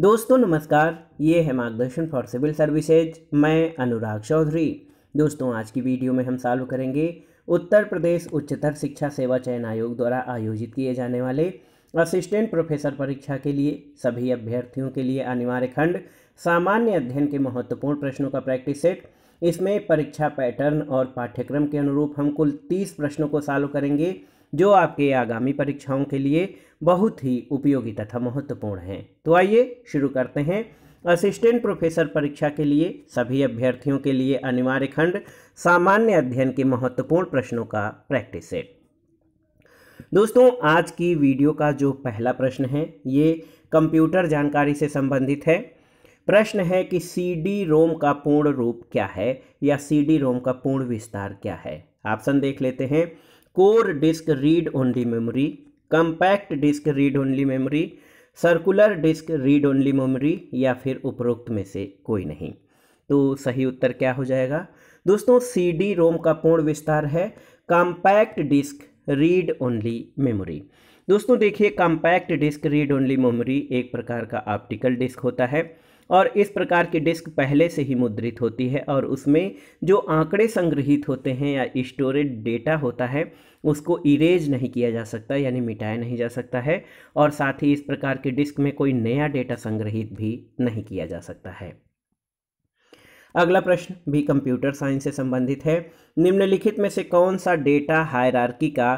दोस्तों नमस्कार ये है मार्गदर्शन फॉर सिविल सर्विसेज मैं अनुराग चौधरी दोस्तों आज की वीडियो में हम सॉल्व करेंगे उत्तर प्रदेश उच्चतर शिक्षा सेवा चयन आयोग द्वारा आयोजित किए जाने वाले असिस्टेंट प्रोफेसर परीक्षा के लिए सभी अभ्यर्थियों के लिए अनिवार्य खंड सामान्य अध्ययन के महत्वपूर्ण प्रश्नों का प्रैक्टिस सेट इसमें परीक्षा पैटर्न और पाठ्यक्रम के अनुरूप हम कुल तीस प्रश्नों को सॉल्व करेंगे जो आपके आगामी परीक्षाओं के लिए बहुत ही उपयोगी तथा महत्वपूर्ण हैं तो आइए शुरू करते हैं असिस्टेंट प्रोफेसर परीक्षा के लिए सभी अभ्यर्थियों के लिए अनिवार्य खंड सामान्य अध्ययन के महत्वपूर्ण प्रश्नों का प्रैक्टिस सेट दोस्तों आज की वीडियो का जो पहला प्रश्न है ये कंप्यूटर जानकारी से संबंधित है प्रश्न है कि सी डी रोम का पूर्ण रूप क्या है या सी डी रोम का पूर्ण विस्तार क्या है ऑप्शन देख लेते हैं core disc read only memory compact disc read only memory circular disc read only memory या फिर उपरोक्त में से कोई नहीं तो सही उत्तर क्या हो जाएगा दोस्तों सी डी रोम का पूर्ण विस्तार है compact disc read only memory दोस्तों देखिए compact disc read only memory एक प्रकार का ऑप्टिकल डिस्क होता है और इस प्रकार की डिस्क पहले से ही मुद्रित होती है और उसमें जो आंकड़े संग्रहित होते हैं या स्टोरेज डेटा होता है उसको इरेज नहीं किया जा सकता यानी मिटाया नहीं जा सकता है और साथ ही इस प्रकार की डिस्क में कोई नया डेटा संग्रहित भी नहीं किया जा सकता है अगला प्रश्न भी कंप्यूटर साइंस से संबंधित है निम्नलिखित में से कौन सा डेटा हायरार्की का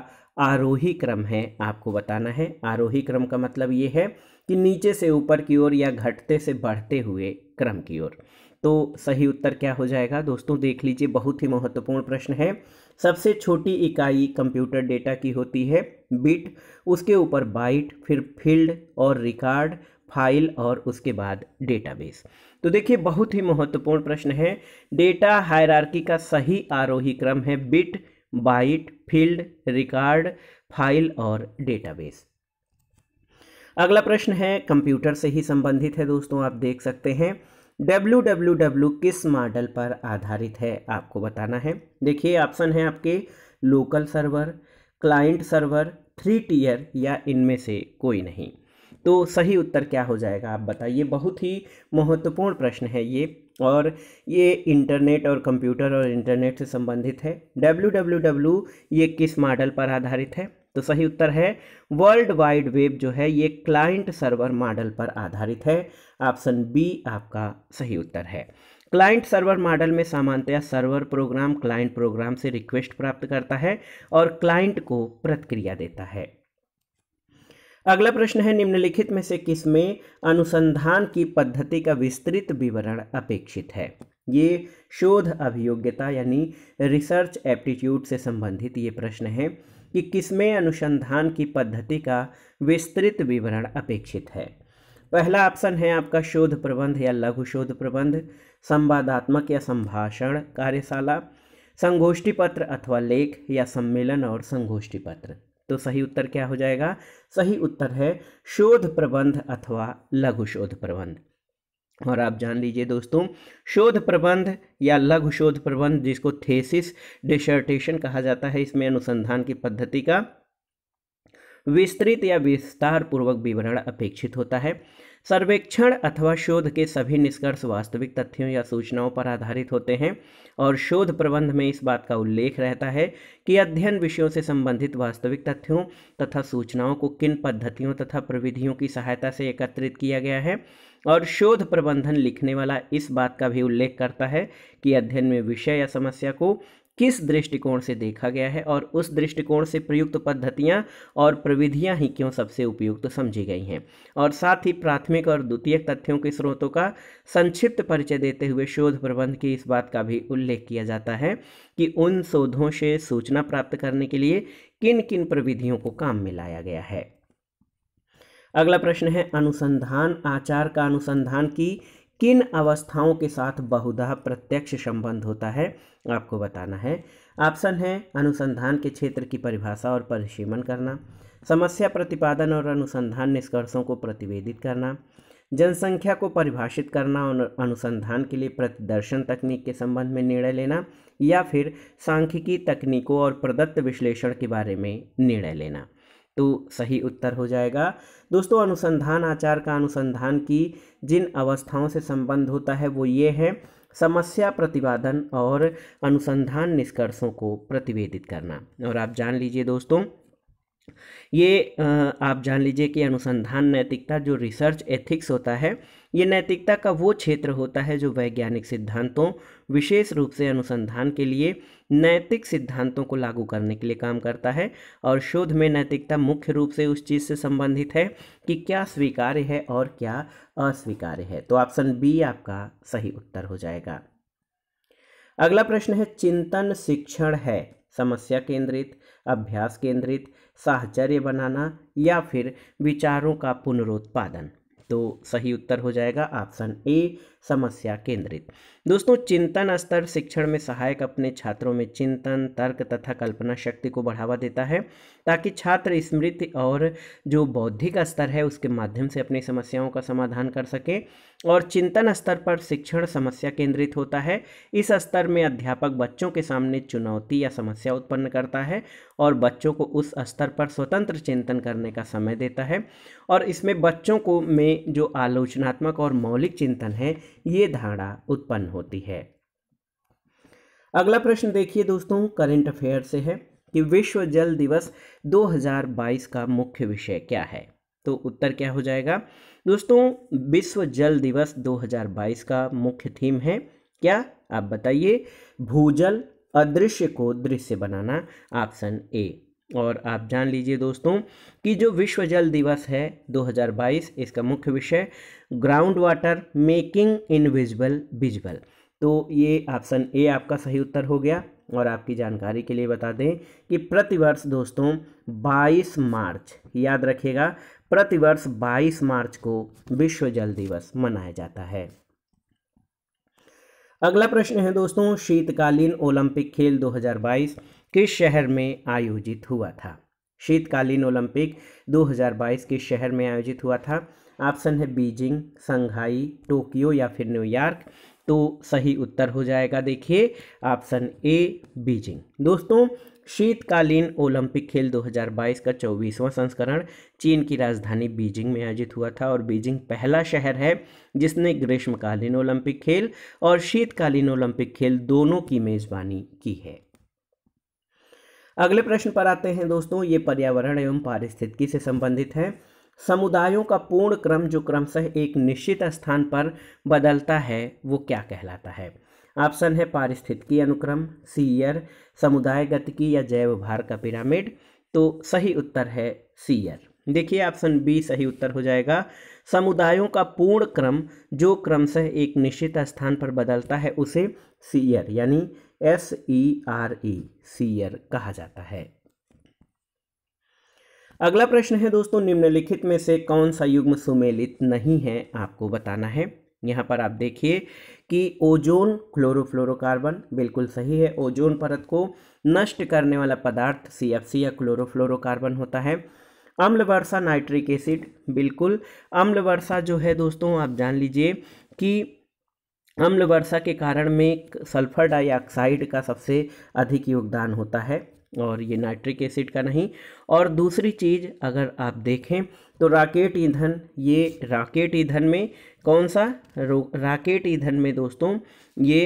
आरोही क्रम है आपको बताना है आरोही क्रम का मतलब ये है कि नीचे से ऊपर की ओर या घटते से बढ़ते हुए क्रम की ओर तो सही उत्तर क्या हो जाएगा दोस्तों देख लीजिए बहुत ही महत्वपूर्ण प्रश्न है सबसे छोटी इकाई कंप्यूटर डेटा की होती है बिट उसके ऊपर बाइट फिर फील्ड और रिकॉर्ड फाइल और उसके बाद डेटाबेस तो देखिए बहुत ही महत्वपूर्ण प्रश्न है डेटा हायरार्की का सही आरोही क्रम है bit byte field record file और डेटाबेस अगला प्रश्न है कंप्यूटर से ही संबंधित है दोस्तों आप देख सकते हैं डब्ल्यू डब्ल्यू डब्ल्यू किस मॉडल पर आधारित है आपको बताना है देखिए ऑप्शन है आपके local server client server three tier या इनमें से कोई नहीं तो सही उत्तर क्या हो जाएगा आप बताइए बहुत ही महत्वपूर्ण प्रश्न है ये और ये इंटरनेट और कंप्यूटर और इंटरनेट से संबंधित है डब्ल्यू डब्ल्यू डब्ल्यू ये किस मॉडल पर आधारित है तो सही उत्तर है वर्ल्ड वाइड वेब जो है ये क्लाइंट सर्वर मॉडल पर आधारित है ऑप्शन बी आपका सही उत्तर है क्लाइंट सर्वर मॉडल में सामान्यतया सर्वर प्रोग्राम क्लाइंट प्रोग्राम से रिक्वेस्ट प्राप्त करता है और क्लाइंट को प्रतिक्रिया देता है अगला प्रश्न है निम्नलिखित में से किस में अनुसंधान की पद्धति का विस्तृत विवरण अपेक्षित है ये शोध अभियोग्यता यानी रिसर्च एप्टीट्यूड से संबंधित ये प्रश्न है कि किसमें अनुसंधान की पद्धति का विस्तृत विवरण अपेक्षित है पहला ऑप्शन है आपका शोध प्रबंध या लघु शोध प्रबंध संवादात्मक या संभाषण कार्यशाला संगोष्ठी पत्र अथवा लेख या सम्मेलन और संगोष्ठी पत्र तो सही उत्तर क्या हो जाएगा सही उत्तर है शोध प्रबंध अथवा लघु शोध प्रबंध और आप जान लीजिए दोस्तों शोध प्रबंध या लघु शोध प्रबंध जिसको थेसिस डिसर्टेशन कहा जाता है इसमें अनुसंधान की पद्धति का विस्तृत या विस्तार पूर्वक विवरण अपेक्षित होता है सर्वेक्षण अथवा शोध के सभी निष्कर्ष वास्तविक तथ्यों या सूचनाओं पर आधारित होते हैं और शोध प्रबंध में इस बात का उल्लेख रहता है कि अध्ययन विषयों से संबंधित वास्तविक तथ्यों तथा सूचनाओं को किन पद्धतियों तथा प्रविधियों की सहायता से एकत्रित किया गया है और शोध प्रबंधन लिखने वाला इस बात का भी उल्लेख करता है कि अध्ययन में विषय या समस्या को किस दृष्टिकोण से देखा गया है और उस दृष्टिकोण से प्रयुक्त पद्धतियाँ और प्रविधियाँ ही क्यों सबसे उपयुक्त समझी गई हैं और साथ ही प्राथमिक और द्वितीयक तथ्यों के स्रोतों का संक्षिप्त परिचय देते हुए शोध प्रबंध की इस बात का भी उल्लेख किया जाता है कि उन शोधों से सूचना प्राप्त करने के लिए किन किन प्रविधियों को काम में लाया गया है अगला प्रश्न है अनुसंधान आचार का अनुसंधान की किन अवस्थाओं के साथ बहुधा प्रत्यक्ष संबंध होता है आपको बताना है ऑप्शन है अनुसंधान के क्षेत्र की परिभाषा और परिसीमन करना समस्या प्रतिपादन और अनुसंधान निष्कर्षों को प्रतिवेदित करना जनसंख्या को परिभाषित करना और अनुसंधान के लिए प्रतिदर्शन तकनीक के संबंध में निर्णय लेना या फिर सांख्यिकी तकनीकों और प्रदत्त विश्लेषण के बारे में निर्णय लेना टू सही उत्तर हो जाएगा दोस्तों अनुसंधान आचार का अनुसंधान की जिन अवस्थाओं से संबंध होता है वो ये है समस्या प्रतिपादन और अनुसंधान निष्कर्षों को प्रतिवेदित करना और आप जान लीजिए दोस्तों ये आप जान लीजिए कि अनुसंधान नैतिकता जो रिसर्च एथिक्स होता है ये नैतिकता का वो क्षेत्र होता है जो वैज्ञानिक सिद्धांतों विशेष रूप से अनुसंधान के लिए नैतिक सिद्धांतों को लागू करने के लिए काम करता है और शोध में नैतिकता मुख्य रूप से उस चीज़ से संबंधित है कि क्या स्वीकार्य है और क्या अस्वीकार्य है तो ऑप्शन बी आपका सही उत्तर हो जाएगा अगला प्रश्न है चिंतन शिक्षण है समस्या केंद्रित अभ्यास केंद्रित साहचर्य बनाना या फिर विचारों का पुनरुत्पादन तो सही उत्तर हो जाएगा ऑप्शन ए समस्या केंद्रित दोस्तों चिंतन स्तर शिक्षण में सहायक अपने छात्रों में चिंतन तर्क तथा कल्पना शक्ति को बढ़ावा देता है ताकि छात्र स्मृति और जो बौद्धिक स्तर है उसके माध्यम से अपनी समस्याओं का समाधान कर सकें और चिंतन स्तर पर शिक्षण समस्या केंद्रित होता है इस स्तर में अध्यापक बच्चों के सामने चुनौती या समस्या उत्पन्न करता है और बच्चों को उस स्तर पर स्वतंत्र चिंतन करने का समय देता है और इसमें बच्चों को में जो आलोचनात्मक और मौलिक चिंतन है ये धारणा उत्पन्न होती है अगला प्रश्न देखिए दोस्तों करंट अफेयर से है कि विश्व जल दिवस 2022 का मुख्य विषय क्या है तो उत्तर क्या हो जाएगा दोस्तों विश्व जल दिवस 2022 का मुख्य थीम है क्या आप बताइए भूजल अदृश्य को दृश्य बनाना ऑप्शन ए और आप जान लीजिए दोस्तों कि जो विश्व जल दिवस है 2022 इसका मुख्य विषय ground water making invisible visible तो ये ऑप्शन ए आपका सही उत्तर हो गया और आपकी जानकारी के लिए बता दें कि प्रतिवर्ष दोस्तों 22 मार्च याद रखिएगा प्रतिवर्ष 22 मार्च को विश्व जल दिवस मनाया जाता है अगला प्रश्न है दोस्तों शीतकालीन ओलंपिक खेल 2022 किस शहर में आयोजित हुआ था शीतकालीन ओलंपिक 2022 किस शहर में आयोजित हुआ था ऑप्शन है बीजिंग संघाई टोक्यो या फिर न्यूयॉर्क तो सही उत्तर हो जाएगा देखिए ऑप्शन ए बीजिंग दोस्तों शीतकालीन ओलंपिक खेल 2022 का चौबीसवां संस्करण चीन की राजधानी बीजिंग में आयोजित हुआ था और बीजिंग पहला शहर है जिसने ग्रीष्मकालीन ओलंपिक खेल और शीतकालीन ओलंपिक खेल दोनों की मेज़बानी की है अगले प्रश्न पर आते हैं दोस्तों ये पर्यावरण एवं पारिस्थितिकी से संबंधित है समुदायों का पूर्ण क्रम जो क्रमशः एक निश्चित स्थान पर बदलता है वो क्या कहलाता है ऑप्शन है पारिस्थितिकी अनुक्रम सीयर समुदाय गतिकी या जैव भार का पिरामिड तो सही उत्तर है सीयर देखिए ऑप्शन बी सही उत्तर हो जाएगा समुदायों का पूर्ण क्रम जो क्रमशः एक निश्चित स्थान पर बदलता है उसे सीयर यानी S E R E sere कहा जाता है अगला प्रश्न है दोस्तों निम्नलिखित में से कौन सा युग्म सुमेलित नहीं है आपको बताना है यहाँ पर आप देखिए कि ओजोन क्लोरोफ्लोरोकार्बन बिल्कुल सही है ओजोन परत को नष्ट करने वाला पदार्थ सी एफ सी या क्लोरोफ्लोरोकार्बन होता है अम्ल वर्षा नाइट्रिक एसिड बिल्कुल अम्ल वर्षा जो है दोस्तों आप जान लीजिए कि अम्ल वर्षा के कारण में सल्फर डाइऑक्साइड का सबसे अधिक योगदान होता है और ये नाइट्रिक एसिड का नहीं और दूसरी चीज़ अगर आप देखें तो राकेट ईंधन ये राकेट ईंधन में कौन सा राकेट ईंधन में दोस्तों ये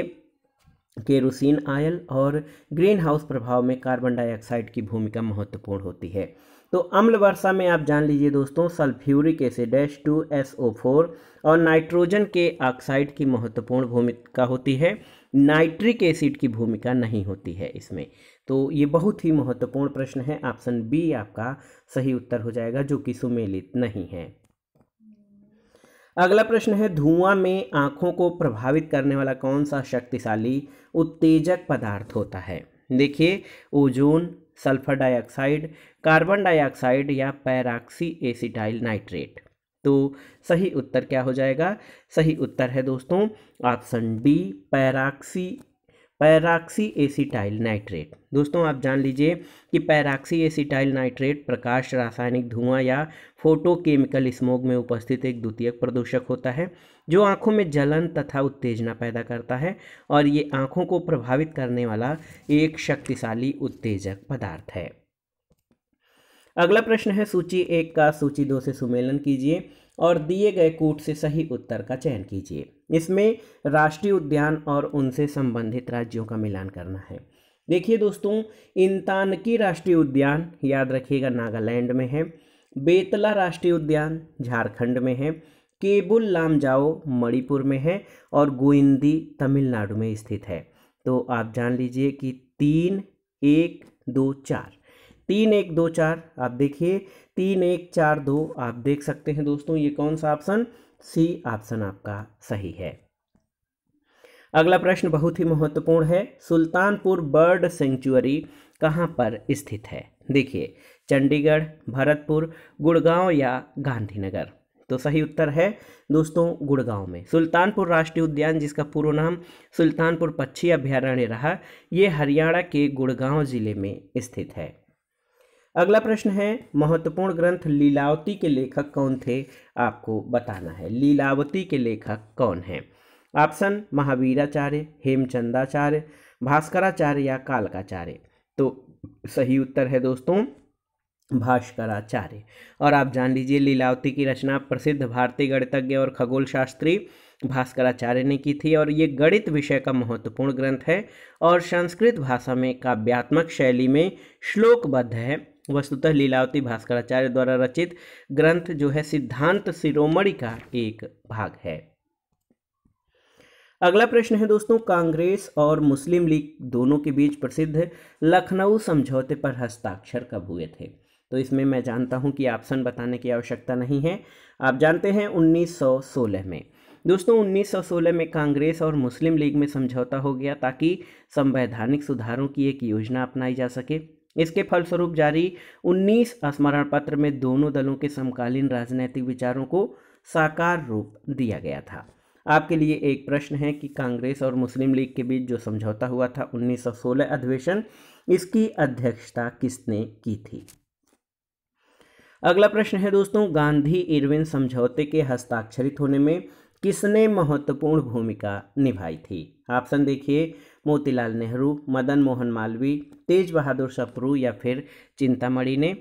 केरोसिन आयल और ग्रीन हाउस प्रभाव में कार्बन डाइऑक्साइड की भूमिका महत्वपूर्ण होती है तो अम्ल वर्षा में आप जान लीजिए दोस्तों sulphuric acid S two S O four और नाइट्रोजन के ऑक्साइड की महत्वपूर्ण भूमिका होती है नाइट्रिक एसिड की भूमिका नहीं होती है इसमें तो ये बहुत ही महत्वपूर्ण प्रश्न है ऑप्शन बी आपका सही उत्तर हो जाएगा जो कि सुमेलित नहीं है अगला प्रश्न है धुआं में आँखों को प्रभावित करने वाला कौन सा शक्तिशाली उत्तेजक पदार्थ होता है देखिए ozone sulphur dioxide carbon dioxide या पैराक्सी एसिटाइल नाइट्रेट तो सही उत्तर क्या हो जाएगा सही उत्तर है दोस्तों option D peroxy peroxy acetyl nitrate दोस्तों आप जान लीजिए कि पैराक्सी एसीटाइल नाइट्रेट प्रकाश रासायनिक धुआं या फोटोकेमिकल स्मोक में उपस्थित एक द्वितीयक प्रदूषक होता है जो आंखों में जलन तथा उत्तेजना पैदा करता है और ये आंखों को प्रभावित करने वाला एक शक्तिशाली उत्तेजक पदार्थ है अगला प्रश्न है सूची एक का सूची दो से सुमेलन कीजिए और दिए गए कूट से सही उत्तर का चयन कीजिए इसमें राष्ट्रीय उद्यान और उनसे संबंधित राज्यों का मिलान करना है देखिए दोस्तों इंतानकी राष्ट्रीय उद्यान याद रखिएगा नागालैंड में है बेतला राष्ट्रीय उद्यान झारखंड में है केबुल लाम जाओ मणिपुर में है और गोइंदी तमिलनाडु में स्थित है तो आप जान लीजिए कि तीन एक दो चार तीन एक दो चार आप देखिए तीन एक चार दो आप देख सकते हैं दोस्तों ये कौन सा ऑप्शन सी ऑप्शन आपका सही है अगला प्रश्न बहुत ही महत्वपूर्ण है सुल्तानपुर बर्ड सेंचुरी कहाँ पर स्थित है देखिए चंडीगढ़ भरतपुर गुड़गांव या गांधीनगर तो सही उत्तर है दोस्तों गुड़गांव में सुल्तानपुर राष्ट्रीय उद्यान जिसका पूर्व नाम सुल्तानपुर पक्षी अभ्यारण्य रहा ये हरियाणा के गुड़गांव जिले में स्थित है अगला प्रश्न है महत्वपूर्ण ग्रंथ लीलावती के लेखक कौन थे आपको बताना है लीलावती के लेखक कौन हैं ऑप्शन महावीराचार्य हेमचंदाचार्य भास्कराचार्य या कालकाचार्य तो सही उत्तर है दोस्तों भास्कराचार्य और आप जान लीजिए लीलावती की रचना प्रसिद्ध भारतीय गणितज्ञ और खगोल शास्त्री भास्कराचार्य ने की थी और ये गणित विषय का महत्वपूर्ण ग्रंथ है और संस्कृत भाषा में काव्यात्मक शैली में श्लोकबद्ध है वस्तुतः लीलावती भास्कराचार्य द्वारा रचित ग्रंथ जो है सिद्धांत शिरोमणि का एक भाग है अगला प्रश्न है दोस्तों कांग्रेस और मुस्लिम लीग दोनों के बीच प्रसिद्ध लखनऊ समझौते पर हस्ताक्षर कब हुए थे तो इसमें मैं जानता हूं कि ऑप्शन बताने की आवश्यकता नहीं है आप जानते हैं 1916 में दोस्तों 1916 में कांग्रेस और मुस्लिम लीग में समझौता हो गया ताकि संवैधानिक सुधारों की एक योजना अपनाई जा सके इसके फलस्वरूप जारी 19 स्मरण पत्र में दोनों दलों के समकालीन राजनैतिक विचारों को साकार रूप दिया गया था आपके लिए एक प्रश्न है कि कांग्रेस और मुस्लिम लीग के बीच जो समझौता हुआ था 1916 अधिवेशन इसकी अध्यक्षता किसने की थी अगला प्रश्न है दोस्तों गांधी इरविन समझौते के हस्ताक्षरित होने में किसने महत्वपूर्ण भूमिका निभाई थी ऑप्शन देखिए मोतीलाल नेहरू मदन मोहन मालवी तेज बहादुर सप्रू या फिर चिंतामणि ने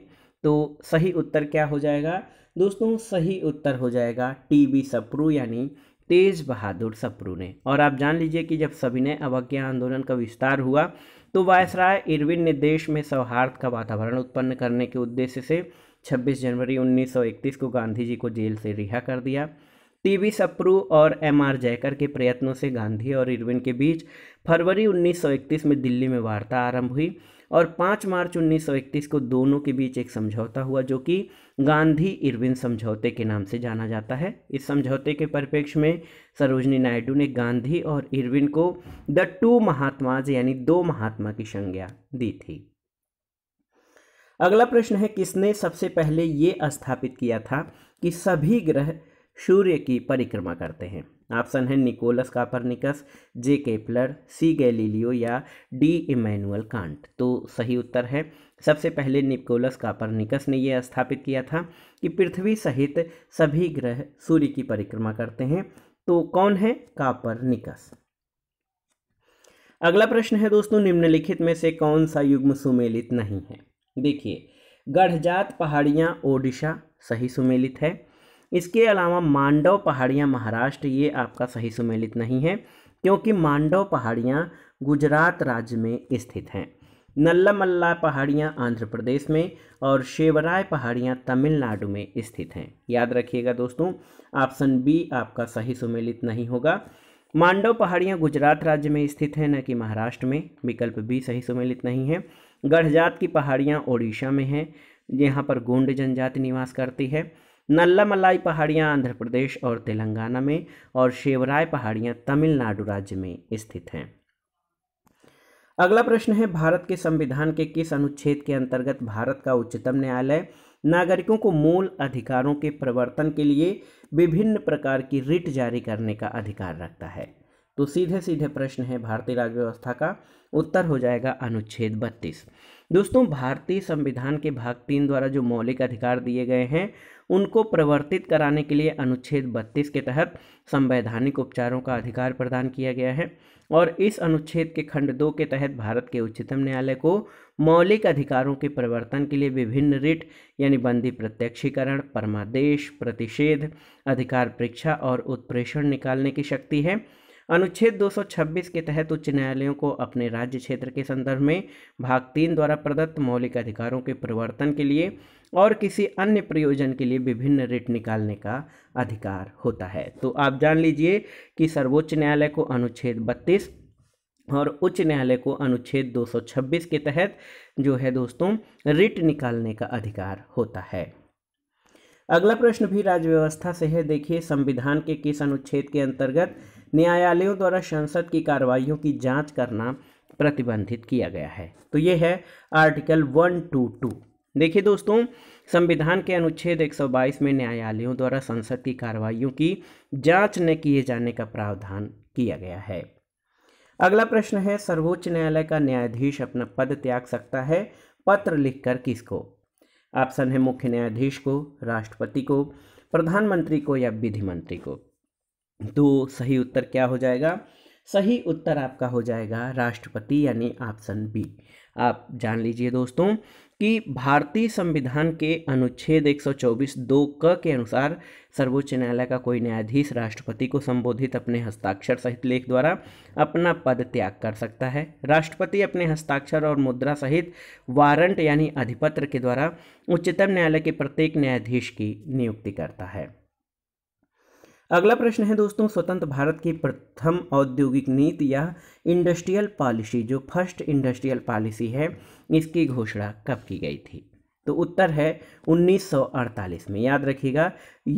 तो सही उत्तर क्या हो जाएगा दोस्तों सही उत्तर हो जाएगा टी बी सप्रू यानी तेज बहादुर सप्रू ने और आप जान लीजिए कि जब सभी ने अवज्ञा आंदोलन का विस्तार हुआ तो वायसराय इरविन ने देश में सौहार्द का वातावरण उत्पन्न करने के उद्देश्य से 26 जनवरी 1931 को गांधी जी को जेल से रिहा कर दिया टीवी सप्रू और एम आर जयकर के प्रयत्नों से गांधी और इरविन के बीच फरवरी 1931 में दिल्ली में वार्ता आरंभ हुई और 5 मार्च 1931 को दोनों के बीच एक समझौता हुआ जो कि गांधी इरविन समझौते के नाम से जाना जाता है इस समझौते के परिप्रेक्ष्य में सरोजनी नायडू ने गांधी और इरविन को द टू महात्माज यानी दो महात्मा की संज्ञा दी थी अगला प्रश्न है किसने सबसे पहले ये स्थापित किया था कि सभी ग्रह सूर्य की परिक्रमा करते हैं ऑप्शन है Nicolaus Copernicus J Kepler C Galileo या डी इमैनुअल कांट तो सही उत्तर है सबसे पहले निकोलस कापरनिकस ने यह स्थापित किया था कि पृथ्वी सहित सभी ग्रह सूर्य की परिक्रमा करते हैं तो कौन है कापरनिकस अगला प्रश्न है दोस्तों निम्नलिखित में से कौन सा युग्म सुमेलित नहीं है देखिए गढ़जात पहाड़ियाँ ओडिशा सही सुमेलित है इसके अलावा मांडव पहाड़ियाँ महाराष्ट्र ये आपका सही सुमेलित नहीं है क्योंकि मांडव पहाड़ियाँ गुजरात राज्य में स्थित हैं नल्लमल्ला पहाड़ियाँ आंध्र प्रदेश में और शेवराय पहाड़ियाँ तमिलनाडु में स्थित हैं याद रखिएगा दोस्तों ऑप्शन बी आपका सही सुमेलित नहीं होगा मांडव पहाड़ियाँ गुजरात राज्य में स्थित हैं न कि महाराष्ट्र में विकल्प बी सही सुमेलित नहीं है गढ़जात की पहाड़ियाँ ओडिशा में हैं यहाँ पर गोंड जनजाति निवास करती है नल्ला मलाई पहाड़ियाँ आंध्र प्रदेश और तेलंगाना में और शेवराय पहाड़ियाँ तमिलनाडु राज्य में स्थित हैं अगला प्रश्न है भारत के संविधान के किस अनुच्छेद के अंतर्गत भारत का उच्चतम न्यायालय नागरिकों को मूल अधिकारों के प्रवर्तन के लिए विभिन्न प्रकार की रिट जारी करने का अधिकार रखता है तो सीधे सीधे प्रश्न है भारतीय राज्य व्यवस्था का उत्तर हो जाएगा अनुच्छेद बत्तीस दोस्तों भारतीय संविधान के भाग तीन द्वारा जो मौलिक अधिकार दिए गए हैं उनको प्रवर्तित कराने के लिए अनुच्छेद बत्तीस के तहत संवैधानिक उपचारों का अधिकार प्रदान किया गया है और इस अनुच्छेद के खंड दो के तहत भारत के उच्चतम न्यायालय को मौलिक अधिकारों के प्रवर्तन के लिए विभिन्न रिट यानी बंदी प्रत्यक्षीकरण परमादेश प्रतिषेध अधिकार परीक्षा और उत्प्रेषण निकालने की शक्ति है अनुच्छेद 226 के तहत उच्च न्यायालयों को अपने राज्य क्षेत्र के संदर्भ में भाग तीन द्वारा प्रदत्त मौलिक अधिकारों के प्रवर्तन के लिए और किसी अन्य प्रयोजन के लिए विभिन्न रिट निकालने का अधिकार होता है तो आप जान लीजिए कि सर्वोच्च न्यायालय को अनुच्छेद बत्तीस और उच्च न्यायालय को अनुच्छेद 226 के तहत जो है दोस्तों रिट निकालने का अधिकार होता है अगला प्रश्न भी राज्य व्यवस्था से है देखिए संविधान के किस अनुच्छेद के अंतर्गत न्यायालयों द्वारा संसद की कार्रवाइयों की जांच करना प्रतिबंधित किया गया है तो ये है आर्टिकल वन टू टू देखिए दोस्तों संविधान के अनुच्छेद 122 में न्यायालयों द्वारा संसद की कार्रवाइयों की जांच न किए जाने का प्रावधान किया गया है अगला प्रश्न है सर्वोच्च न्यायालय का न्यायाधीश अपना पद त्याग सकता है पत्र लिखकर किसको ऑप्शन है मुख्य न्यायाधीश को राष्ट्रपति को प्रधानमंत्री को या विधि मंत्री को तो सही उत्तर क्या हो जाएगा सही उत्तर आपका हो जाएगा राष्ट्रपति यानी ऑप्शन बी आप जान लीजिए दोस्तों कि भारतीय संविधान के अनुच्छेद 124 दो क के अनुसार सर्वोच्च न्यायालय का कोई न्यायाधीश राष्ट्रपति को संबोधित अपने हस्ताक्षर सहित लेख द्वारा अपना पद त्याग कर सकता है राष्ट्रपति अपने हस्ताक्षर और मुद्रा सहित वारंट यानी अधिपत्र के द्वारा उच्चतम न्यायालय के प्रत्येक न्यायाधीश की नियुक्ति करता है अगला प्रश्न है दोस्तों स्वतंत्र भारत की प्रथम औद्योगिक नीति या इंडस्ट्रियल पॉलिसी जो फर्स्ट इंडस्ट्रियल पॉलिसी है इसकी घोषणा कब की गई थी तो उत्तर है 1948 में याद रखिएगा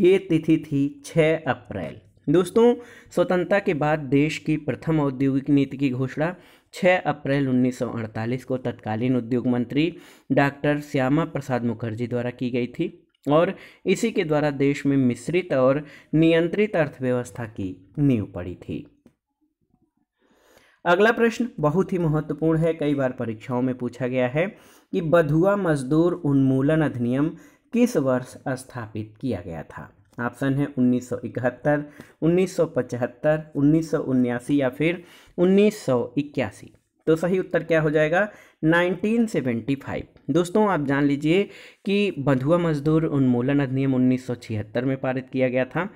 ये तिथि थी 6 अप्रैल दोस्तों स्वतंत्रता के बाद देश की प्रथम औद्योगिक नीति की घोषणा 6 अप्रैल 1948 को तत्कालीन उद्योग मंत्री डॉक्टर श्यामा प्रसाद मुखर्जी द्वारा की गई थी और इसी के द्वारा देश में मिश्रित और नियंत्रित अर्थव्यवस्था की नींव पड़ी थी अगला प्रश्न बहुत ही महत्वपूर्ण है कई बार परीक्षाओं में पूछा गया है कि बधुआ मजदूर उन्मूलन अधिनियम किस वर्ष स्थापित किया गया था ऑप्शन है 1971, 1975, 1979 या फिर 1981 तो सही उत्तर क्या हो जाएगा 1975 दोस्तों आप जान लीजिए कि बंधुआ मजदूर उन्मूलन अधिनियम 1976 में पारित किया गया था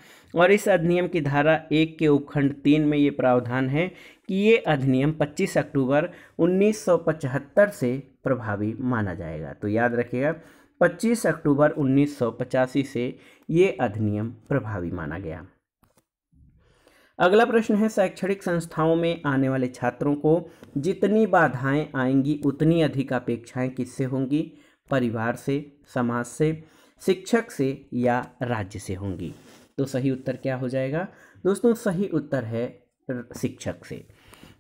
और इस अधिनियम की धारा एक के उपखंड तीन में ये प्रावधान है कि ये अधिनियम 25 अक्टूबर 1975 से प्रभावी माना जाएगा तो याद रखिएगा 25 अक्टूबर उन्नीस से ये अधिनियम प्रभावी माना गया अगला प्रश्न है शैक्षणिक संस्थाओं में आने वाले छात्रों को जितनी बाधाएं आएंगी उतनी अधिक अपेक्षाएं किससे होंगी परिवार से समाज से शिक्षक से या राज्य से होंगी तो सही उत्तर क्या हो जाएगा दोस्तों सही उत्तर है शिक्षक से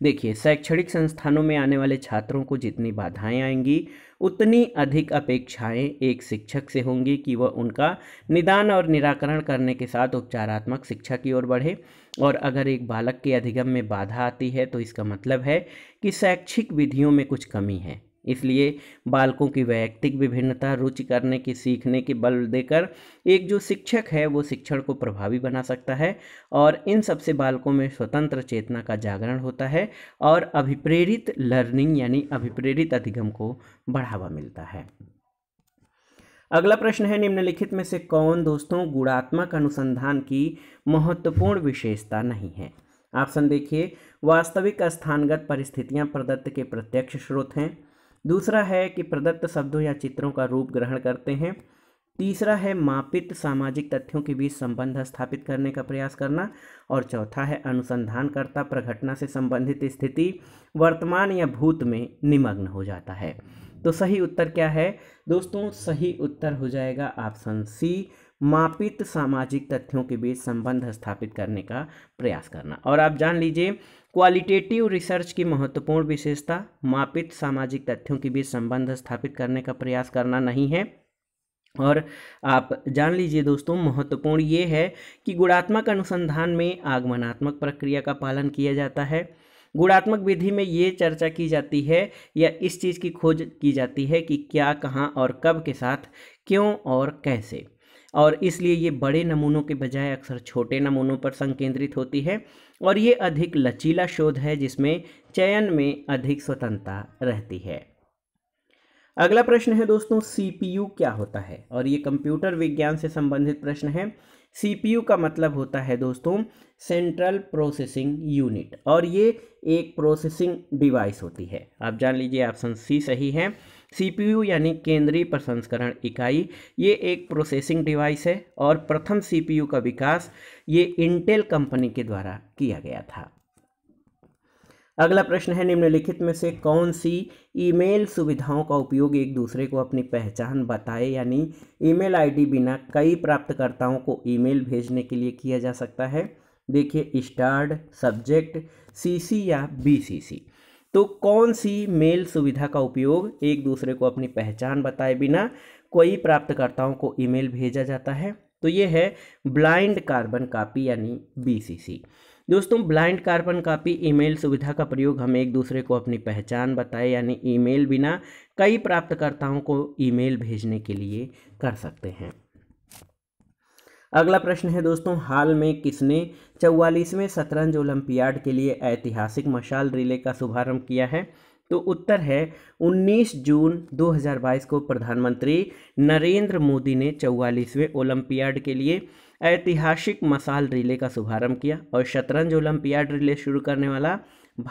देखिए शैक्षणिक संस्थानों में आने वाले छात्रों को जितनी बाधाएं आएंगी उतनी अधिक अपेक्षाएं एक शिक्षक से होंगी कि वह उनका निदान और निराकरण करने के साथ उपचारात्मक शिक्षा की ओर बढ़े और अगर एक बालक के अधिगम में बाधा आती है तो इसका मतलब है कि शैक्षिक विधियों में कुछ कमी है इसलिए बालकों की वैयक्तिक विभिन्नता रुचि करने की सीखने के बल देकर एक जो शिक्षक है वो शिक्षण को प्रभावी बना सकता है और इन सबसे बालकों में स्वतंत्र चेतना का जागरण होता है और अभिप्रेरित लर्निंग यानी अभिप्रेरित अधिगम को बढ़ावा मिलता है अगला प्रश्न है निम्नलिखित में से कौन दोस्तों गुणात्मक अनुसंधान की महत्वपूर्ण विशेषता नहीं है ऑप्शन देखिए वास्तविक स्थानगत परिस्थितियां प्रदत्त के प्रत्यक्ष स्रोत हैं दूसरा है कि प्रदत्त शब्दों या चित्रों का रूप ग्रहण करते हैं तीसरा है मापित सामाजिक तथ्यों के बीच संबंध स्थापित करने का प्रयास करना और चौथा है अनुसंधानकर्ता प्रघटना से संबंधित स्थिति वर्तमान या भूत में निमग्न हो जाता है तो सही उत्तर क्या है दोस्तों सही उत्तर हो जाएगा ऑप्शन सी मापित सामाजिक तथ्यों के बीच संबंध स्थापित करने का प्रयास करना और आप जान लीजिए क्वालिटेटिव रिसर्च की महत्वपूर्ण विशेषता मापित सामाजिक तथ्यों के बीच संबंध स्थापित करने का प्रयास करना नहीं है और आप जान लीजिए दोस्तों महत्वपूर्ण ये है कि गुणात्मक अनुसंधान में आगमनात्मक प्रक्रिया का पालन किया जाता है गुणात्मक विधि में ये चर्चा की जाती है या इस चीज़ की खोज की जाती है कि क्या कहाँ और कब के साथ क्यों और कैसे और इसलिए ये बड़े नमूनों के बजाय अक्सर छोटे नमूनों पर संकेंद्रित होती है और ये अधिक लचीला शोध है जिसमें चयन में अधिक स्वतंत्रता रहती है अगला प्रश्न है दोस्तों सीपीयू क्या होता है और ये कंप्यूटर विज्ञान से संबंधित प्रश्न है सीपीयू का मतलब होता है दोस्तों सेंट्रल प्रोसेसिंग यूनिट और ये एक प्रोसेसिंग डिवाइस होती है आप जान लीजिए ऑप्शन सी सही है सीपीयू यानी केंद्रीय प्रसंस्करण इकाई ये एक प्रोसेसिंग डिवाइस है और प्रथम सीपीयू का विकास ये इंटेल कंपनी के द्वारा किया गया था अगला प्रश्न है निम्नलिखित में से कौन सी ईमेल सुविधाओं का उपयोग एक दूसरे को अपनी पहचान बताए यानी ईमेल आईडी बिना कई प्राप्तकर्ताओं को ईमेल भेजने के लिए किया जा सकता है देखिए स्टार्ड सब्जेक्ट सीसी या बीसीसी तो कौन सी मेल सुविधा का उपयोग एक दूसरे को अपनी पहचान बताए बिना कोई प्राप्तकर्ताओं को ईमेल भेजा जाता है तो ये है ब्लाइंड कार्बन कापी यानी बीसीसी दोस्तों ब्लाइंड कार्बन कापी ईमेल सुविधा का प्रयोग हम एक दूसरे को अपनी पहचान बताए यानी ईमेल बिना कई प्राप्तकर्ताओं को ईमेल भेजने के लिए कर सकते हैं अगला प्रश्न है दोस्तों हाल में किसने चौवालीसवें शतरंज ओलंपियाड के लिए ऐतिहासिक मशाल रिले का शुभारंभ किया है तो उत्तर है 19 जून 2022 को प्रधानमंत्री नरेंद्र मोदी ने चौवालीसवें ओलंपियाड के लिए ऐतिहासिक मशाल रिले का शुभारंभ किया और शतरंज ओलंपियाड रिले शुरू करने वाला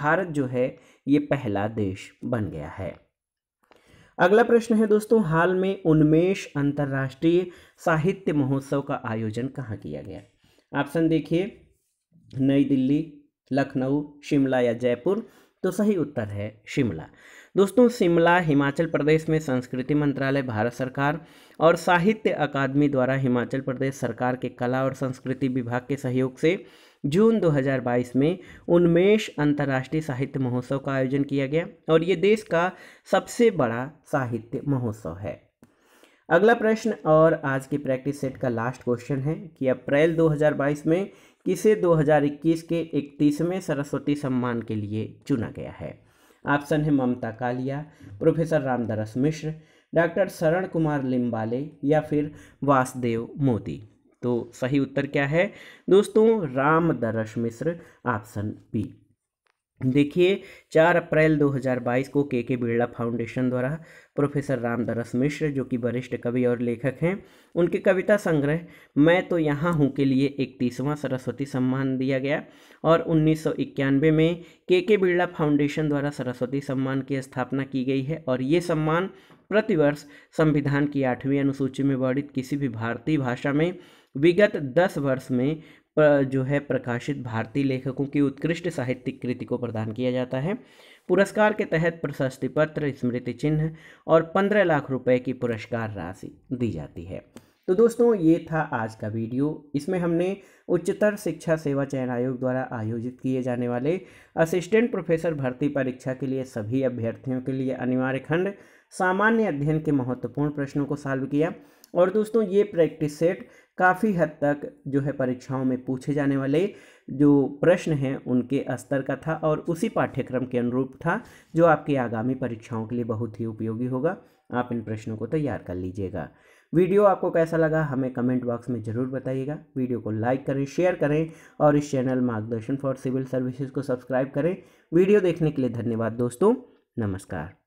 भारत जो है ये पहला देश बन गया है अगला प्रश्न है दोस्तों हाल में उन्मेष अंतर्राष्ट्रीय साहित्य महोत्सव का आयोजन कहाँ किया गया ऑप्शन देखिए नई दिल्ली लखनऊ शिमला या जयपुर तो सही उत्तर है शिमला दोस्तों शिमला हिमाचल प्रदेश में संस्कृति मंत्रालय भारत सरकार और साहित्य अकादमी द्वारा हिमाचल प्रदेश सरकार के कला और संस्कृति विभाग के सहयोग से जून 2022 में उन्मेष अंतर्राष्ट्रीय साहित्य महोत्सव का आयोजन किया गया और ये देश का सबसे बड़ा साहित्य महोत्सव है अगला प्रश्न और आज की प्रैक्टिस सेट का लास्ट क्वेश्चन है कि अप्रैल 2022 में किसे 2021 के इकतीसवें सरस्वती सम्मान के लिए चुना गया है ऑप्शन है ममता कालिया प्रोफेसर रामदास मिश्र डॉक्टर शरण कुमार लिम्बाले या फिर वासुदेव मोदी तो सही उत्तर क्या है दोस्तों दर्श मिश्र ऑप्शन बी देखिए 4 अप्रैल 2022 को के के बिरला फाउंडेशन द्वारा प्रोफेसर रामदरस मिश्र जो कि वरिष्ठ कवि और लेखक हैं उनके कविता संग्रह मैं तो यहाँ हूँ के लिए इकतीसवां सरस्वती सम्मान दिया गया और उन्नीस में के के बिरला फाउंडेशन द्वारा सरस्वती सम्मान की स्थापना की गई है और ये सम्मान प्रतिवर्ष संविधान की आठवीं अनुसूची में वर्णित किसी भी भारतीय भाषा में विगत दस वर्ष में जो है प्रकाशित भारतीय लेखकों की उत्कृष्ट साहित्यिक कृति को प्रदान किया जाता है पुरस्कार के तहत प्रशस्ति पत्र स्मृति चिन्ह और पंद्रह लाख रुपए की पुरस्कार राशि दी जाती है तो दोस्तों ये था आज का वीडियो इसमें हमने उच्चतर शिक्षा सेवा चयन आयोग द्वारा आयोजित किए जाने वाले असिस्टेंट प्रोफेसर भर्ती परीक्षा के लिए सभी अभ्यर्थियों के लिए अनिवार्य खंड सामान्य अध्ययन के महत्वपूर्ण प्रश्नों को सॉल्व किया और दोस्तों ये प्रैक्टिस सेट काफ़ी हद तक जो है परीक्षाओं में पूछे जाने वाले जो प्रश्न हैं उनके स्तर का था और उसी पाठ्यक्रम के अनुरूप था जो आपकी आगामी परीक्षाओं के लिए बहुत ही उपयोगी होगा आप इन प्रश्नों को तैयार कर लीजिएगा वीडियो आपको कैसा लगा हमें कमेंट बॉक्स में ज़रूर बताइएगा वीडियो को लाइक करें शेयर करें और इस channel Margdarshan for civil services को सब्सक्राइब करें वीडियो देखने के लिए धन्यवाद दोस्तों नमस्कार